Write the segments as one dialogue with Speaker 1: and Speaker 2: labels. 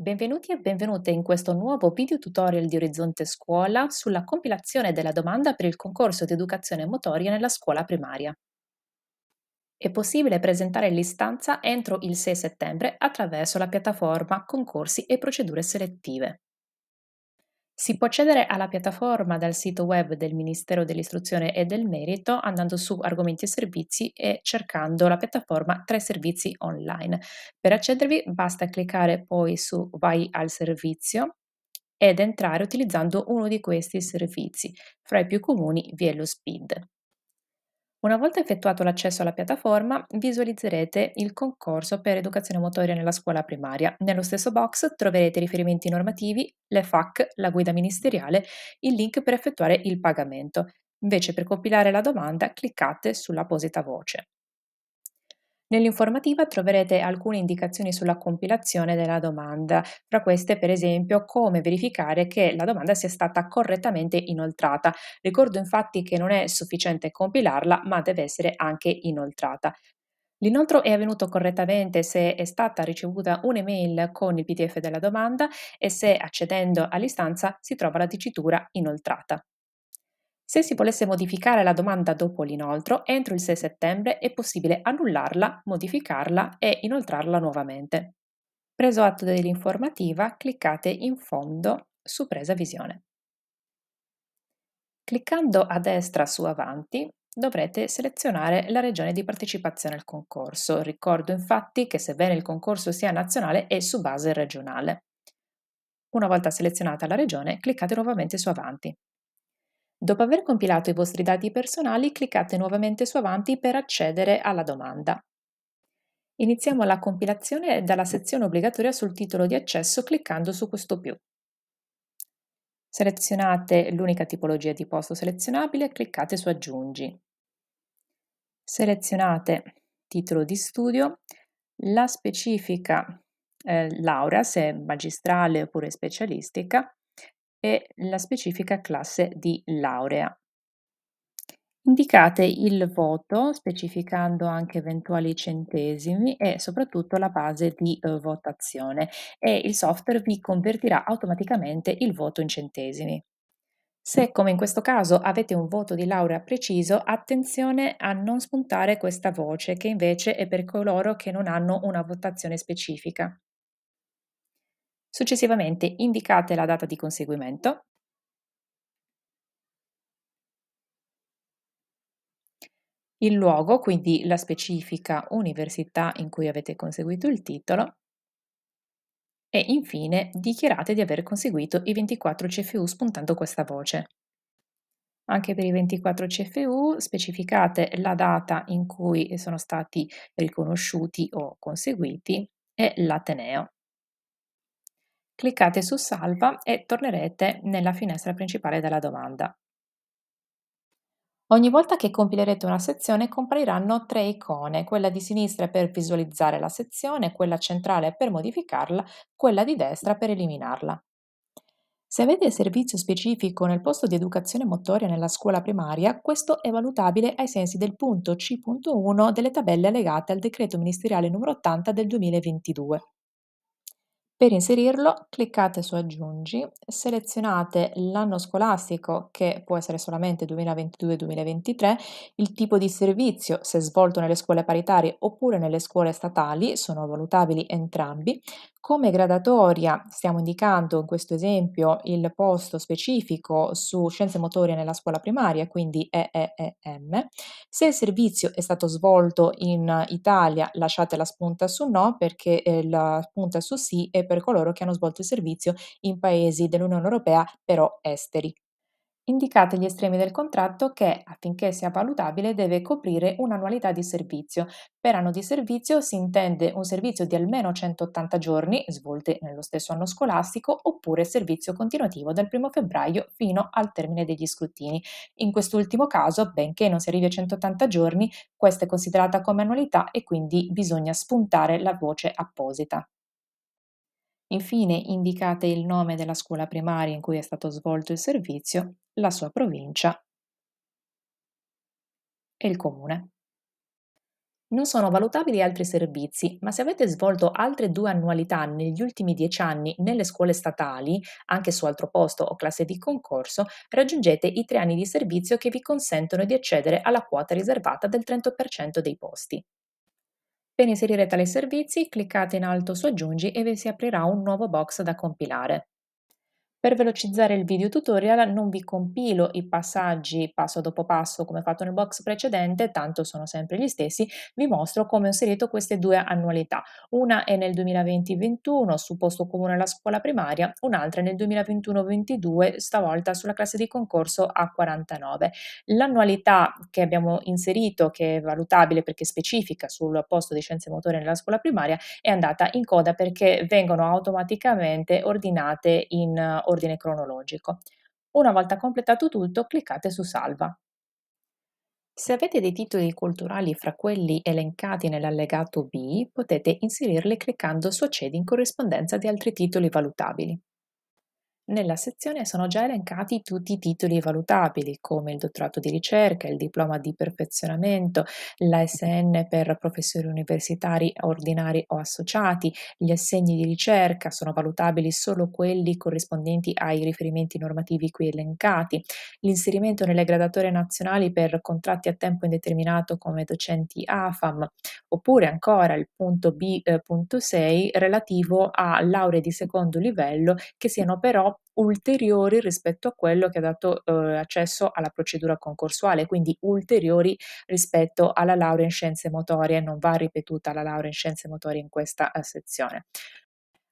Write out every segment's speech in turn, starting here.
Speaker 1: Benvenuti e benvenute in questo nuovo video tutorial di Orizzonte Scuola sulla compilazione della domanda per il concorso di educazione motoria nella scuola primaria. È possibile presentare l'istanza entro il 6 settembre attraverso la piattaforma Concorsi e procedure selettive. Si può accedere alla piattaforma dal sito web del Ministero dell'Istruzione e del Merito andando su argomenti e servizi e cercando la piattaforma Tre servizi online. Per accedervi basta cliccare poi su Vai al servizio ed entrare utilizzando uno di questi servizi. Fra i più comuni vi è lo SPID. Una volta effettuato l'accesso alla piattaforma, visualizzerete il concorso per educazione motoria nella scuola primaria. Nello stesso box troverete i riferimenti normativi, le FAC, la guida ministeriale, il link per effettuare il pagamento. Invece per compilare la domanda cliccate sull'apposita voce. Nell'informativa troverete alcune indicazioni sulla compilazione della domanda, fra queste per esempio come verificare che la domanda sia stata correttamente inoltrata. Ricordo infatti che non è sufficiente compilarla, ma deve essere anche inoltrata. L'inoltro è avvenuto correttamente se è stata ricevuta un'email con il PDF della domanda e se accedendo all'istanza si trova la dicitura inoltrata. Se si volesse modificare la domanda dopo l'inoltro, entro il 6 settembre è possibile annullarla, modificarla e inoltrarla nuovamente. Preso atto dell'informativa, cliccate in fondo su Presa visione. Cliccando a destra su Avanti, dovrete selezionare la regione di partecipazione al concorso. Ricordo infatti che sebbene il concorso sia nazionale è su base regionale. Una volta selezionata la regione, cliccate nuovamente su Avanti. Dopo aver compilato i vostri dati personali, cliccate nuovamente su Avanti per accedere alla domanda. Iniziamo la compilazione dalla sezione obbligatoria sul titolo di accesso cliccando su questo più. Selezionate l'unica tipologia di posto selezionabile e cliccate su Aggiungi. Selezionate titolo di studio, la specifica eh, laurea, se magistrale oppure specialistica, e la specifica classe di laurea. Indicate il voto specificando anche eventuali centesimi e soprattutto la base di eh, votazione e il software vi convertirà automaticamente il voto in centesimi. Se, come in questo caso, avete un voto di laurea preciso, attenzione a non spuntare questa voce, che invece è per coloro che non hanno una votazione specifica. Successivamente indicate la data di conseguimento il luogo, quindi la specifica università in cui avete conseguito il titolo e infine dichiarate di aver conseguito i 24 CFU spuntando questa voce. Anche per i 24 CFU specificate la data in cui sono stati riconosciuti o conseguiti e l'ateneo. Cliccate su Salva e tornerete nella finestra principale della domanda. Ogni volta che compilerete una sezione compariranno tre icone, quella di sinistra per visualizzare la sezione, quella centrale per modificarla, quella di destra per eliminarla. Se avete servizio specifico nel posto di educazione motoria nella scuola primaria, questo è valutabile ai sensi del punto C.1 delle tabelle allegate al decreto ministeriale numero 80 del 2022. Per inserirlo cliccate su Aggiungi, selezionate l'anno scolastico che può essere solamente 2022-2023, il tipo di servizio se svolto nelle scuole paritarie oppure nelle scuole statali, sono valutabili entrambi, come gradatoria stiamo indicando in questo esempio il posto specifico su scienze motorie nella scuola primaria, quindi EEEM. Se il servizio è stato svolto in Italia lasciate la spunta su no perché eh, la spunta su sì è per coloro che hanno svolto il servizio in paesi dell'Unione Europea però esteri. Indicate gli estremi del contratto che, affinché sia valutabile, deve coprire un'annualità di servizio. Per anno di servizio si intende un servizio di almeno 180 giorni, svolte nello stesso anno scolastico, oppure servizio continuativo dal 1 febbraio fino al termine degli scrutini. In quest'ultimo caso, benché non si arrivi a 180 giorni, questa è considerata come annualità e quindi bisogna spuntare la voce apposita. Infine indicate il nome della scuola primaria in cui è stato svolto il servizio, la sua provincia e il comune. Non sono valutabili altri servizi, ma se avete svolto altre due annualità negli ultimi dieci anni nelle scuole statali, anche su altro posto o classe di concorso, raggiungete i tre anni di servizio che vi consentono di accedere alla quota riservata del 30% dei posti. Per inserire tali servizi cliccate in alto su Aggiungi e vi si aprirà un nuovo box da compilare. Per velocizzare il video tutorial non vi compilo i passaggi passo dopo passo come fatto nel box precedente, tanto sono sempre gli stessi, vi mostro come ho inserito queste due annualità. Una è nel 2020-21 su posto comune alla scuola primaria, un'altra nel 2021-22 stavolta sulla classe di concorso A49. L'annualità che abbiamo inserito, che è valutabile perché specifica sul posto di scienze motorie nella scuola primaria, è andata in coda perché vengono automaticamente ordinate in ordine cronologico. Una volta completato tutto, cliccate su Salva. Se avete dei titoli culturali fra quelli elencati nell'allegato B, potete inserirli cliccando su Accedi in corrispondenza di altri titoli valutabili. Nella sezione sono già elencati tutti i titoli valutabili come il dottorato di ricerca, il diploma di perfezionamento, l'ASN per professori universitari ordinari o associati, gli assegni di ricerca sono valutabili solo quelli corrispondenti ai riferimenti normativi qui elencati, l'inserimento nelle gradatorie nazionali per contratti a tempo indeterminato come docenti AFAM, oppure ancora il punto B.6 eh, relativo a lauree di secondo livello che siano però ulteriori rispetto a quello che ha dato eh, accesso alla procedura concorsuale, quindi ulteriori rispetto alla laurea in scienze motorie, non va ripetuta la laurea in scienze motorie in questa eh, sezione.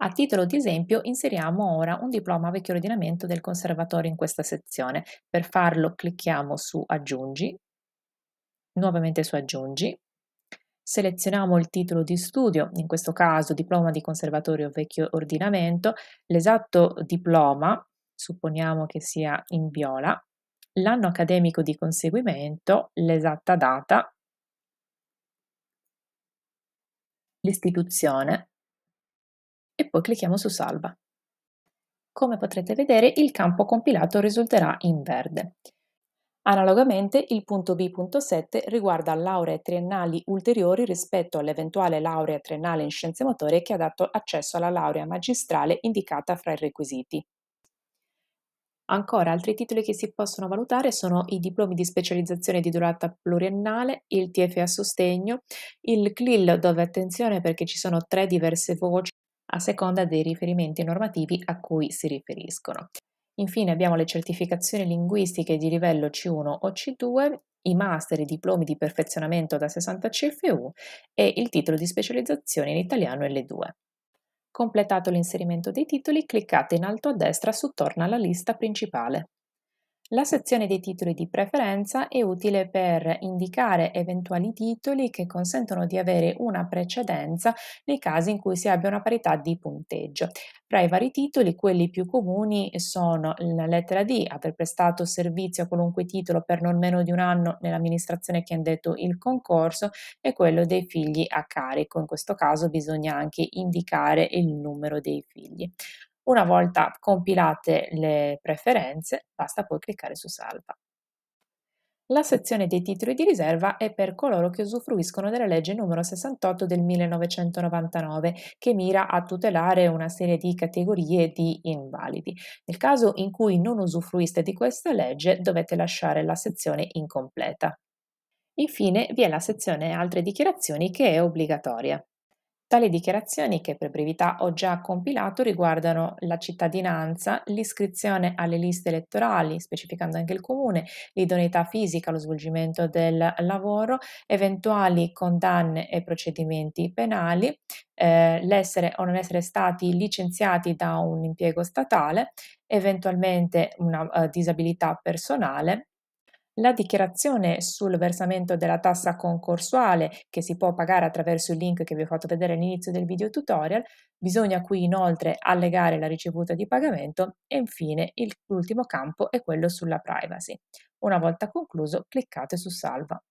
Speaker 1: A titolo di esempio inseriamo ora un diploma vecchio ordinamento del conservatorio in questa sezione. Per farlo clicchiamo su aggiungi, nuovamente su aggiungi, selezioniamo il titolo di studio, in questo caso diploma di conservatorio vecchio ordinamento, l'esatto diploma, supponiamo che sia in viola, l'anno accademico di conseguimento, l'esatta data, l'istituzione e poi clicchiamo su salva. Come potrete vedere il campo compilato risulterà in verde. Analogamente, il punto B.7 riguarda lauree triennali ulteriori rispetto all'eventuale laurea triennale in scienze motorie che ha dato accesso alla laurea magistrale indicata fra i requisiti. Ancora, altri titoli che si possono valutare sono i diplomi di specializzazione di durata pluriennale, il TFA sostegno, il CLIL, dove attenzione perché ci sono tre diverse voci a seconda dei riferimenti normativi a cui si riferiscono. Infine abbiamo le certificazioni linguistiche di livello C1 o C2, i master, e i diplomi di perfezionamento da 60 CFU e il titolo di specializzazione in italiano L2. Completato l'inserimento dei titoli, cliccate in alto a destra su Torna alla lista principale. La sezione dei titoli di preferenza è utile per indicare eventuali titoli che consentono di avere una precedenza nei casi in cui si abbia una parità di punteggio. Tra i vari titoli, quelli più comuni sono la lettera D, aver prestato servizio a qualunque titolo per non meno di un anno nell'amministrazione che ha indetto il concorso e quello dei figli a carico. In questo caso bisogna anche indicare il numero dei figli. Una volta compilate le preferenze, basta poi cliccare su Salva. La sezione dei titoli di riserva è per coloro che usufruiscono della legge numero 68 del 1999 che mira a tutelare una serie di categorie di invalidi. Nel caso in cui non usufruiste di questa legge dovete lasciare la sezione incompleta. Infine vi è la sezione altre dichiarazioni che è obbligatoria. Tali dichiarazioni, che per brevità ho già compilato, riguardano la cittadinanza, l'iscrizione alle liste elettorali, specificando anche il comune, l'idoneità fisica lo svolgimento del lavoro, eventuali condanne e procedimenti penali, eh, l'essere o non essere stati licenziati da un impiego statale, eventualmente una uh, disabilità personale la dichiarazione sul versamento della tassa concorsuale che si può pagare attraverso il link che vi ho fatto vedere all'inizio del video tutorial, bisogna qui inoltre allegare la ricevuta di pagamento e infine l'ultimo campo è quello sulla privacy. Una volta concluso cliccate su salva.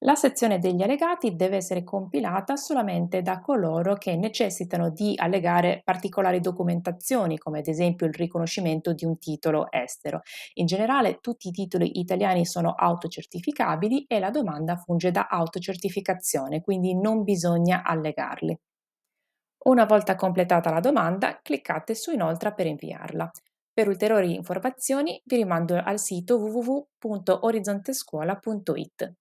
Speaker 1: La sezione degli allegati deve essere compilata solamente da coloro che necessitano di allegare particolari documentazioni, come ad esempio il riconoscimento di un titolo estero. In generale tutti i titoli italiani sono autocertificabili e la domanda funge da autocertificazione, quindi non bisogna allegarli. Una volta completata la domanda, cliccate su Inoltra per inviarla. Per ulteriori informazioni vi rimando al sito www.orizzontescuola.it.